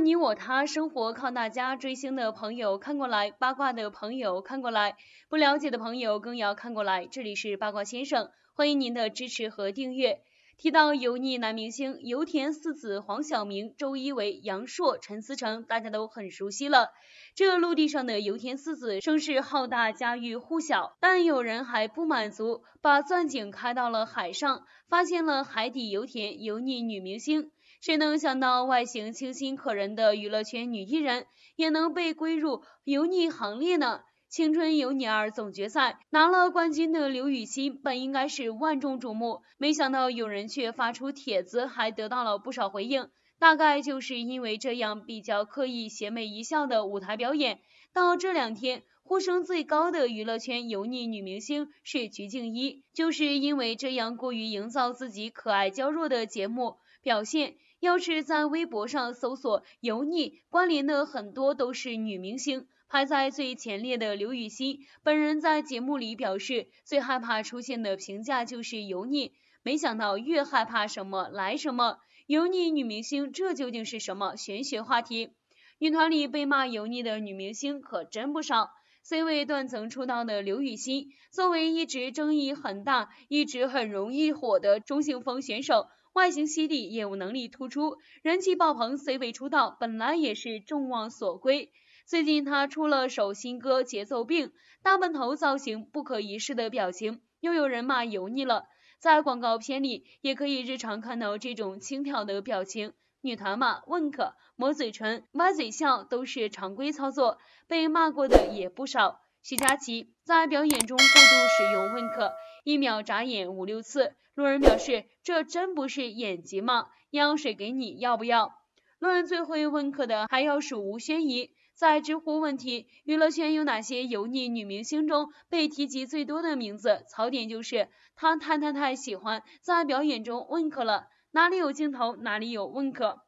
你我他，生活靠大家。追星的朋友看过来，八卦的朋友看过来，不了解的朋友更要看过来。这里是八卦先生，欢迎您的支持和订阅。提到油腻男明星，油田四子黄晓明、周一围、杨烁、陈思诚，大家都很熟悉了。这陆地上的油田四子声势浩大，家喻户晓。但有人还不满足，把钻井开到了海上，发现了海底油田。油腻女明星。谁能想到外形清新可人的娱乐圈女艺人也能被归入油腻行列呢？青春有你二总决赛拿了冠军的刘雨昕本应该是万众瞩目，没想到有人却发出帖子，还得到了不少回应。大概就是因为这样比较刻意邪魅一笑的舞台表演，到这两天呼声最高的娱乐圈油腻女明星是鞠婧祎，就是因为这样过于营造自己可爱娇弱的节目表现。要是在微博上搜索“油腻”，关联的很多都是女明星。排在最前列的刘雨昕本人在节目里表示，最害怕出现的评价就是“油腻”。没想到越害怕什么来什么，“油腻女明星”这究竟是什么玄学话题？女团里被骂“油腻”的女明星可真不少。C 位断层出道的刘雨昕，作为一直争议很大、一直很容易火的中性风选手。外形犀利，业务能力突出，人气爆棚。C 位出道，本来也是众望所归。最近他出了首新歌《节奏病》，大笨头造型，不可一世的表情，又有人骂油腻了。在广告片里，也可以日常看到这种轻佻的表情。女团嘛，wink，抹嘴唇，歪嘴笑都是常规操作，被骂过的也不少。徐佳琪在表演中过度使用 wink，一秒眨眼五六次。路人表示：“这真不是眼疾吗？眼药水给你，要不要？”路人最会问客的，还要数吴宣仪。在知乎问题“娱乐圈有哪些油腻女明星”中，被提及最多的名字，槽点就是她太太太喜欢在表演中问客了，哪里有镜头哪里有问客。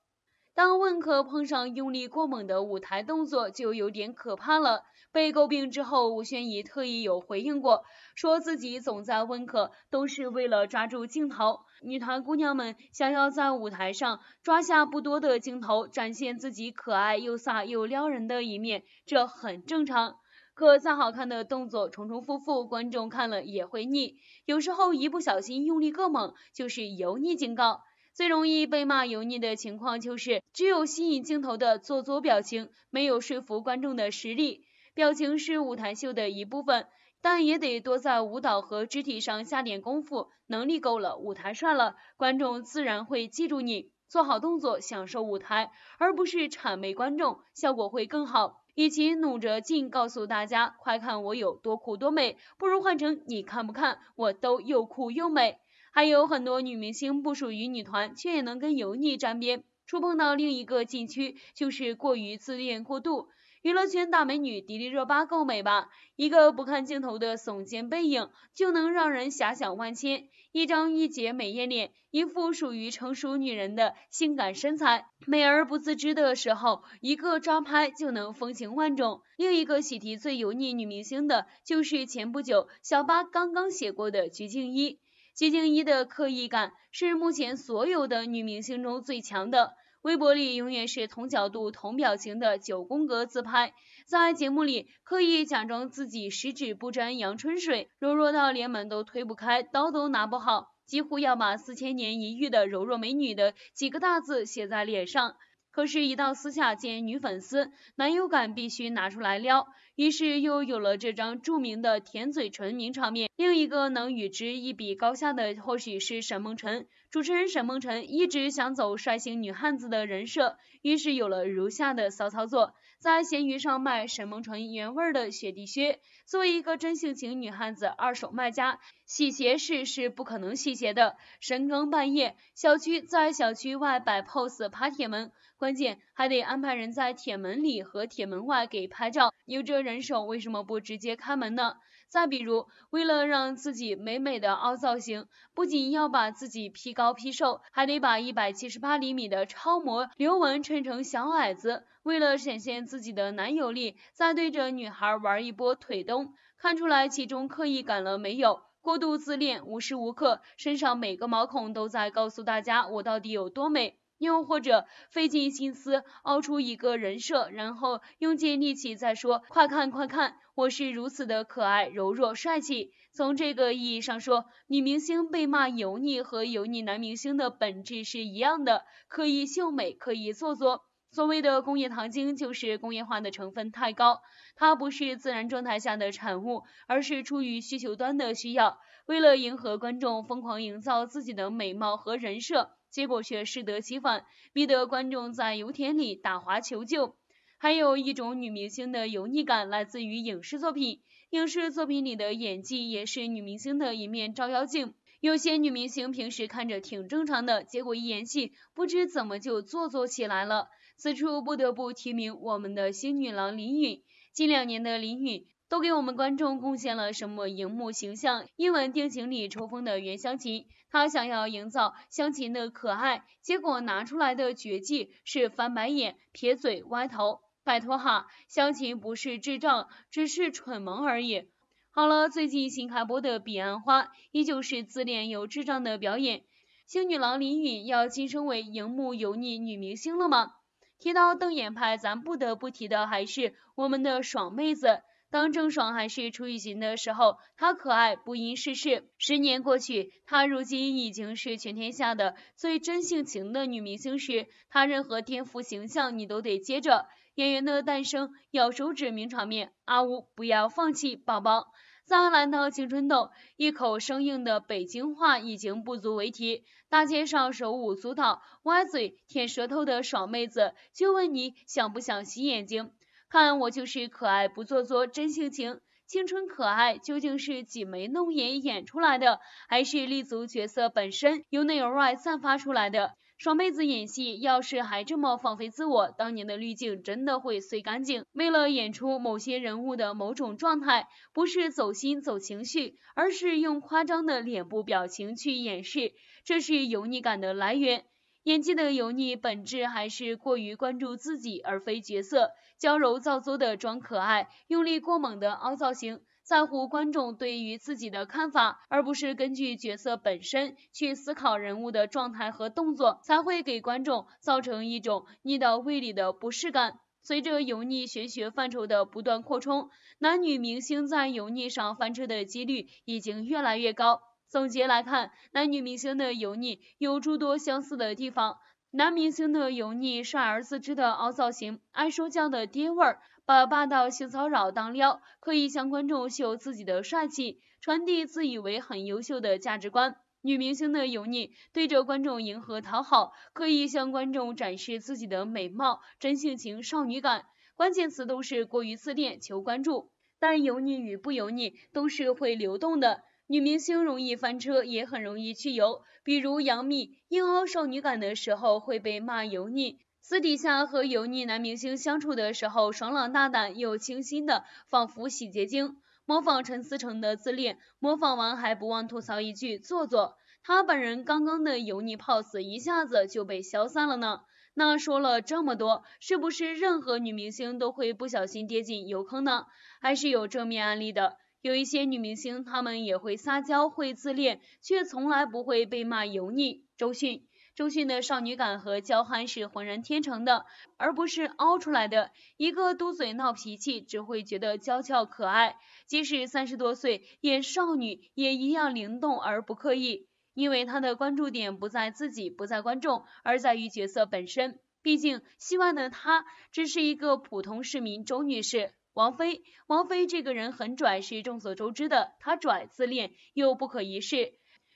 当问客碰上用力过猛的舞台动作，就有点可怕了。被诟病之后，吴宣仪特意有回应过，说自己总在温客都是为了抓住镜头。女团姑娘们想要在舞台上抓下不多的镜头，展现自己可爱又飒又撩人的一面，这很正常。可再好看的动作，重重复复，观众看了也会腻。有时候一不小心用力过猛，就是油腻警告。最容易被骂油腻的情况就是，只有吸引镜头的做作表情，没有说服观众的实力。表情是舞台秀的一部分，但也得多在舞蹈和肢体上下点功夫。能力够了，舞台帅了，观众自然会记住你。做好动作，享受舞台，而不是谄媚观众，效果会更好。与其努着劲告诉大家快看我有多酷多美，不如换成你看不看我都又酷又美。还有很多女明星不属于女团，却也能跟油腻沾边，触碰到另一个禁区，就是过于自恋过度。娱乐圈大美女迪丽热巴够美吧？一个不看镜头的耸肩背影就能让人遐想万千，一张一姐美艳脸，一副属于成熟女人的性感身材，美而不自知的时候，一个抓拍就能风情万种。另一个喜提最油腻女明星的就是前不久小八刚刚写过的鞠婧祎。鞠婧祎的刻意感是目前所有的女明星中最强的。微博里永远是同角度、同表情的九宫格自拍，在节目里刻意假装自己十指不沾阳春水，柔弱到连门都推不开，刀都拿不好，几乎要把四千年一遇的柔弱美女的几个大字写在脸上。可是，一到私下见女粉丝，男友感必须拿出来撩，于是又有了这张著名的舔嘴唇名场面。另一个能与之一比高下的，或许是沈梦辰。主持人沈梦辰一直想走率性女汉子的人设，于是有了如下的骚操作：在闲鱼上卖沈梦辰原味的雪地靴。作为一个真性情女汉子，二手卖家洗鞋是是不可能洗鞋的。深更半夜，小区在小区外摆 pose 爬铁门，关键还得安排人在铁门里和铁门外给拍照。有这人手，为什么不直接开门呢？再比如，为了让自己美美的凹造型，不仅要把自己劈高劈瘦，还得把一百七十八厘米的超模刘雯衬成小矮子。为了展现自己的男友力，再对着女孩玩一波腿蹬，看出来其中刻意感了没有？过度自恋，无时无刻，身上每个毛孔都在告诉大家我到底有多美。又或者费尽心思凹出一个人设，然后用尽力气再说，快看快看，我是如此的可爱、柔弱、帅气。从这个意义上说，女明星被骂油腻和油腻男明星的本质是一样的，刻意秀美，刻意做作。所谓的工业糖精就是工业化的成分太高，它不是自然状态下的产物，而是出于需求端的需要，为了迎合观众疯狂营造自己的美貌和人设。结果却适得其反，逼得观众在油田里打滑求救。还有一种女明星的油腻感来自于影视作品，影视作品里的演技也是女明星的一面照妖镜。有些女明星平时看着挺正常的，结果一演戏，不知怎么就做作起来了。此处不得不提名我们的新女郎林允。近两年的林允都给我们观众贡献了什么荧幕形象？一吻定情里抽风的袁湘琴。他想要营造香琴的可爱，结果拿出来的绝技是翻白眼、撇嘴、歪头。拜托哈，香琴不是智障，只是蠢萌而已。好了，最近新开播的《彼岸花》依旧是自恋又智障的表演。星女郎林允要晋升为荧幕油腻女明星了吗？提到瞪眼派，咱不得不提的还是我们的爽妹子。当郑爽还是楚雨荨的时候，她可爱不谙世事。十年过去，她如今已经是全天下的最真性情的女明星时，她任何颠覆形象你都得接着。《演员的诞生》咬手指名场面，阿呜不要放弃宝宝。再来到青春痘，一口生硬的北京话已经不足为提。大街上手舞足蹈、歪嘴舔舌头的爽妹子，就问你想不想洗眼睛？看我就是可爱不做作真性情，青春可爱究竟是挤眉弄眼演出来的，还是立足角色本身由内而外散发出来的？爽妹子演戏要是还这么放飞自我，当年的滤镜真的会碎干净。为了演出某些人物的某种状态，不是走心走情绪，而是用夸张的脸部表情去掩饰，这是油腻感的来源。演技的油腻本质还是过于关注自己而非角色，娇柔造作的装可爱，用力过猛的凹造型，在乎观众对于自己的看法，而不是根据角色本身去思考人物的状态和动作，才会给观众造成一种腻到胃里的不适感。随着油腻玄学范畴的不断扩充，男女明星在油腻上翻车的几率已经越来越高。总结来看，男女明星的油腻有诸多相似的地方。男明星的油腻，帅而自知的凹造型，爱说教的爹味儿，把霸道性骚扰当撩，刻意向观众秀自己的帅气，传递自以为很优秀的价值观。女明星的油腻，对着观众迎合讨好，刻意向观众展示自己的美貌、真性情、少女感，关键词都是过于自恋求关注。但油腻与不油腻都是会流动的。女明星容易翻车，也很容易去油。比如杨幂硬凹少女感的时候会被骂油腻，私底下和油腻男明星相处的时候爽朗大胆又清新的，仿佛洗洁精。模仿陈思诚的自恋，模仿完还不忘吐槽一句做作。他本人刚刚的油腻 pose 一下子就被消散了呢。那说了这么多，是不是任何女明星都会不小心跌进油坑呢？还是有正面案例的？有一些女明星，她们也会撒娇，会自恋，却从来不会被骂油腻。周迅，周迅的少女感和娇憨是浑然天成的，而不是凹出来的。一个嘟嘴闹脾气，只会觉得娇俏可爱。即使三十多岁，演少女也一样灵动而不刻意，因为她的关注点不在自己，不在观众，而在于角色本身。毕竟，戏外的她只是一个普通市民，周女士。王菲，王菲这个人很拽，是众所周知的。她拽、自恋又不可一世，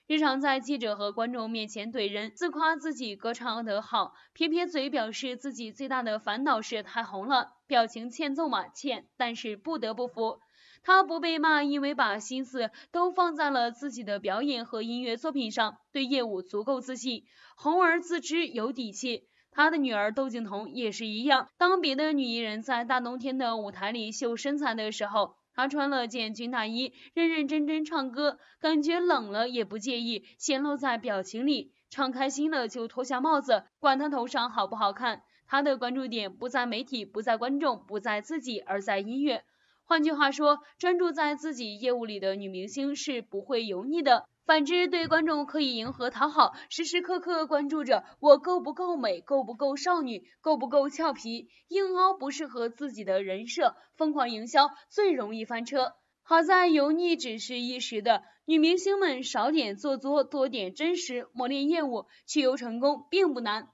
日常在记者和观众面前怼人，自夸自己歌唱得好，撇撇嘴表示自己最大的烦恼是太红了，表情欠揍嘛，欠。但是不得不服，她不被骂，因为把心思都放在了自己的表演和音乐作品上，对业务足够自信，红而自知有底气。她的女儿窦靖童也是一样，当别的女艺人在大冬天的舞台里秀身材的时候，她穿了件军大衣，认认真真唱歌，感觉冷了也不介意，显露在表情里；唱开心了就脱下帽子，管他头上好不好看。她的关注点不在媒体，不在观众，不在自己，而在音乐。换句话说，专注在自己业务里的女明星是不会油腻的。反之，对观众可以迎合讨好，时时刻刻关注着我够不够美，够不够少女，够不够俏皮，硬凹不适合自己的人设，疯狂营销最容易翻车。好在油腻只是一时的，女明星们少点做作，多点真实，磨练业务，去油成功并不难。